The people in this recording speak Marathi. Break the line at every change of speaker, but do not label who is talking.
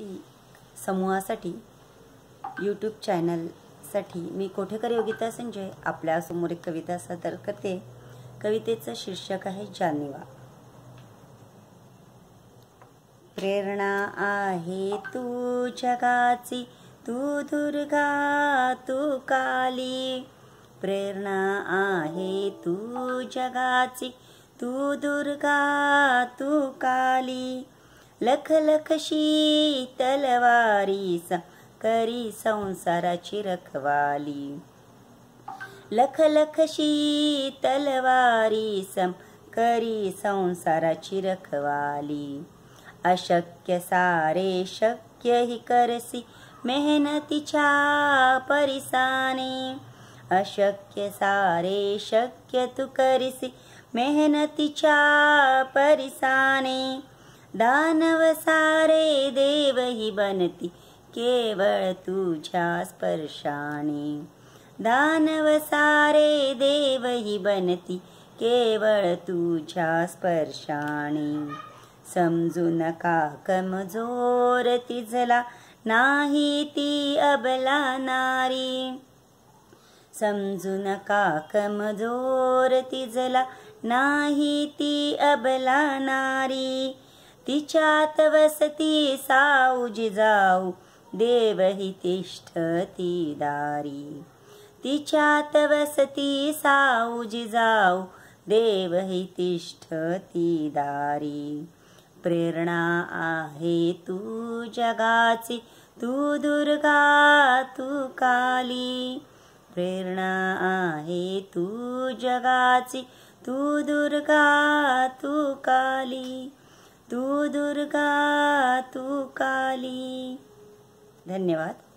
टी समूहासाठी यूट्यूब चॅनलसाठी मी कोठेकर योगिता संजय आपल्यासमोर एक कविता सादर करते कवितेचं शीर्षक आहे जानिवा प्रेरणा आहे तू जगाची तू दुर्गा तू काली प्रेरणा आहे तू जगाची तू दुर्गा तू काली लख लख तलवारीस करी संसाराची रखवाली लख लख तलवारीस करी संसाराची रखवाली अशक्य सारे शक्य ही करसी मेहनतीच्या परिसाने अशक्य सारे शक्य तू करिसी मेहनतीच्या परिसाने दानव सारे देवही बनती केवळ तुझ्या स्पर्शाने दानव सारे देवही बनती केवळ तुझ्या स्पर्शाने समजू नका कमजोर तिझला नाही ती अबला नारी समजू नका कमजोर तिझला नाही ती अबला नारी तिच्यात वसती साऊजी जाऊ देव तिष्ठती दारी तिच्यात वसती साऊजी जाऊ देवही तिष्ठती दारी प्रेरणा आहे तू जगाची तू दुर्गा तू काली प्रेरणा आहे तू जगाची तू दुर्गा तू काली तू दुर्गा तू काली धन्यवाद